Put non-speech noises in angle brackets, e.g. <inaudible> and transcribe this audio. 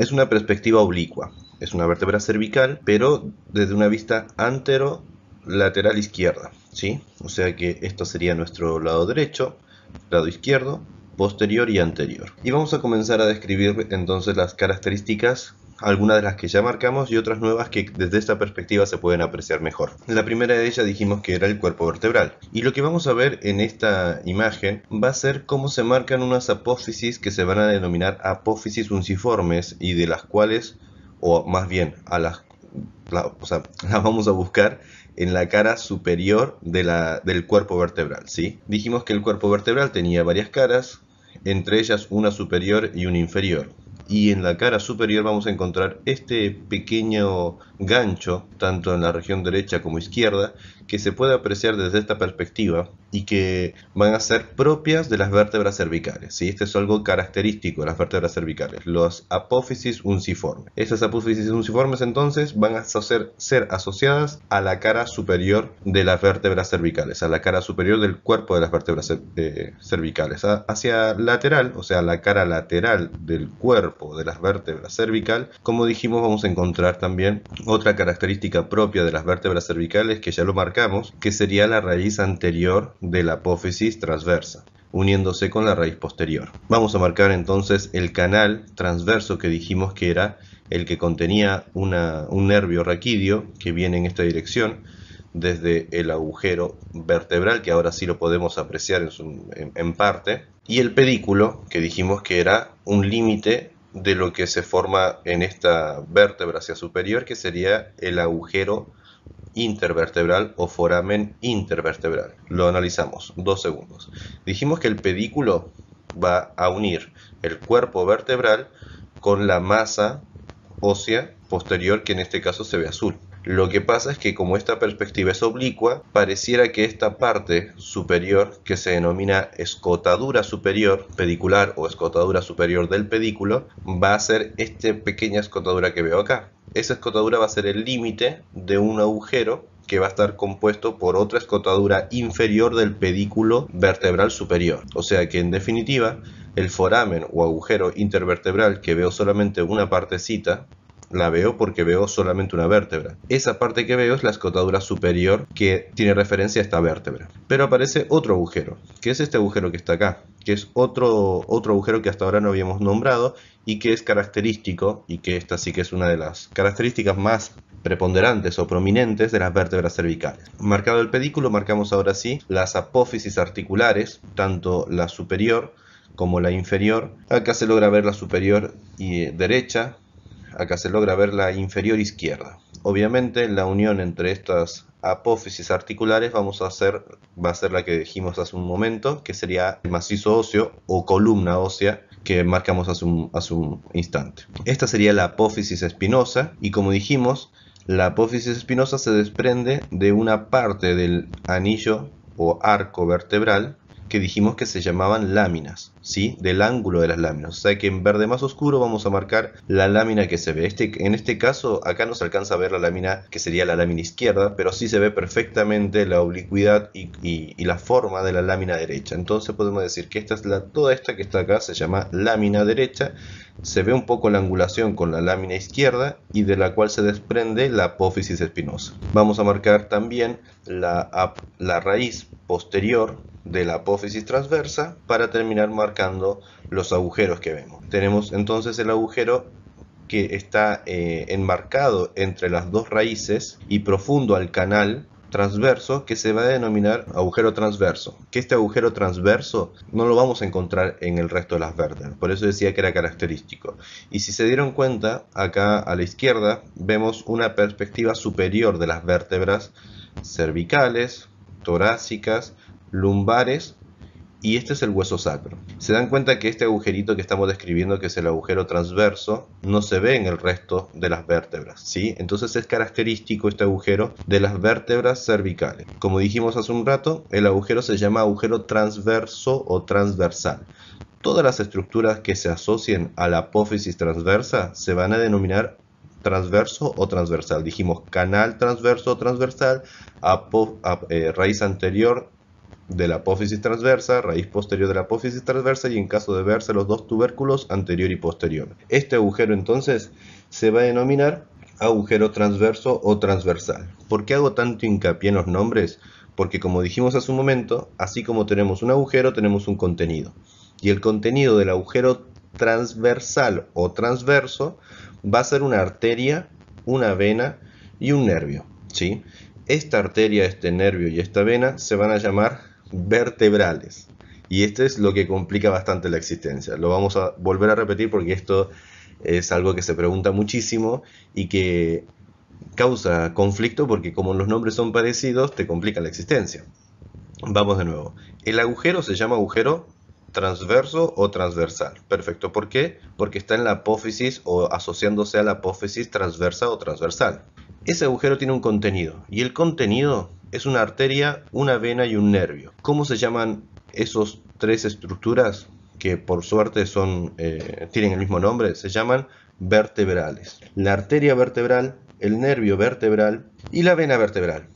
Es una perspectiva oblicua, es una vértebra cervical, pero desde una vista anterolateral izquierda, ¿sí? O sea que esto sería nuestro lado derecho, lado izquierdo, posterior y anterior. Y vamos a comenzar a describir entonces las características algunas de las que ya marcamos y otras nuevas que desde esta perspectiva se pueden apreciar mejor. La primera de ellas dijimos que era el cuerpo vertebral y lo que vamos a ver en esta imagen va a ser cómo se marcan unas apófisis que se van a denominar apófisis unciformes y de las cuales, o más bien a las <laughs> vamos a buscar en la cara superior del cuerpo vertebral. ¿sí? Dijimos que el cuerpo vertebral tenía varias caras, entre ellas una superior y una inferior y en la cara superior vamos a encontrar este pequeño gancho tanto en la región derecha como izquierda que se puede apreciar desde esta perspectiva y que van a ser propias de las vértebras cervicales. ¿sí? Este es algo característico de las vértebras cervicales, los apófisis unciformes. Estas apófisis unciformes entonces van a ser, asociadas a la cara superior de las vértebras cervicales, a la cara superior del cuerpo de las vértebras eh, cervicales, ¿ah? hacia lateral, o sea, la cara lateral del cuerpo de las vértebras cervicales, Como dijimos, vamos a encontrar también otra característica propia de las vértebras cervicales que ya lo marcamos que sería la raíz anterior de la apófisis transversa uniéndose con la raíz posterior. Vamos a marcar entonces el canal transverso que dijimos que era el que contenía un nervio raquídeo que viene en esta dirección desde el agujero vertebral, que ahora sí lo podemos apreciar en, en parte, y el pedículo, que dijimos que era un límite de lo que se forma en esta vértebra hacia superior, que sería el agujero intervertebral o foramen intervertebral. Lo analizamos, dos segundos. Dijimos que el pedículo va a unir el cuerpo vertebral con la masa ósea posterior que en este caso se ve azul. Lo que pasa es que como esta perspectiva es oblicua, pareciera que esta parte superior, que se denomina escotadura superior, pedicular o escotadura superior del pedículo, va a ser esta pequeña escotadura que veo acá esa escotadura va a ser el límite de un agujero que va a estar compuesto por otra escotadura inferior del pedículo vertebral superior. O sea que en definitiva, el foramen o agujero intervertebral que veo solamente una partecita, la veo porque veo solamente una vértebra. Esa parte que veo es la escotadura superior que tiene referencia a esta vértebra. Pero aparece otro agujero, que es este agujero que está acá que es otro, agujero que hasta ahora no habíamos nombrado y que es característico, y que esta sí que es una de las características más preponderantes o prominentes de las vértebras cervicales. Marcado el pedículo, marcamos ahora sí las apófisis articulares, tanto la superior como la inferior. Acá se logra ver la superior y eh, derecha, acá se logra ver la inferior izquierda obviamente la unión entre estas apófisis articulares vamos a hacer, va a ser la que dijimos hace un momento, que sería el macizo óseo o columna ósea que marcamos hace un instante. Esta sería la apófisis espinosa y como dijimos, la apófisis espinosa se desprende de una parte del anillo o arco vertebral que dijimos que se llamaban láminas, ¿sí? Del ángulo de las láminas. O sea que en verde más oscuro vamos a marcar la lámina que se ve. Este, en este caso, acá no se alcanza a ver la lámina que sería la lámina izquierda, pero sí se ve perfectamente la oblicuidad y, la forma de la lámina derecha. Entonces podemos decir que esta es la, toda esta que está acá se llama lámina derecha. Se ve un poco la angulación con la lámina izquierda y de la cual se desprende la apófisis espinosa. Vamos a marcar también la raíz posterior de la apófisis transversa para terminar marcando los agujeros que vemos. Tenemos entonces el agujero que está eh, enmarcado entre las dos raíces y profundo al canal transverso que se va a denominar agujero transverso. Que este agujero transverso no lo vamos a encontrar en el resto de las vértebras, por eso decía que era característico. Y si se dieron cuenta, acá a la izquierda vemos una perspectiva superior de las vértebras cervicales, torácicas, lumbares y este es el hueso sacro. Se dan cuenta que este agujerito que estamos describiendo, que es el agujero transverso, no se ve en el resto de las vértebras, ¿sí? Entonces es característico este agujero de las vértebras cervicales. Como dijimos hace un rato, el agujero se llama agujero transverso o transversal. Todas las estructuras que se asocien a la apófisis transversa se van a denominar transverso o transversal. Dijimos canal transverso o transversal, eh, raíz anterior de la apófisis transversa, raíz posterior de la apófisis transversa y en caso de verse los dos tubérculos anterior y posterior. Este agujero entonces se va a denominar agujero transverso o transversal. ¿Por qué hago tanto hincapié en los nombres? Porque como dijimos hace un momento, así como tenemos un agujero, tenemos un contenido. Y el contenido del agujero transversal o transverso va a ser una arteria, una vena y un nervio. ¿sí? Esta arteria, este nervio y esta vena se van a llamar vertebrales. Y esto es lo que complica bastante la existencia. Lo vamos a volver a repetir porque esto es algo que se pregunta muchísimo y que causa conflicto porque como los nombres son parecidos, te complica la existencia. Vamos de nuevo. El agujero se llama agujero transverso o transversal. Perfecto. ¿Por qué? Porque está en la apófisis o asociándose a la apófisis transversa o transversal. Ese agujero tiene un contenido y el contenido es una arteria, una vena y un nervio. ¿Cómo se llaman esas tres estructuras que por suerte son, eh, tienen el mismo nombre? Se llaman vertebrales. La arteria vertebral, el nervio vertebral y la vena vertebral.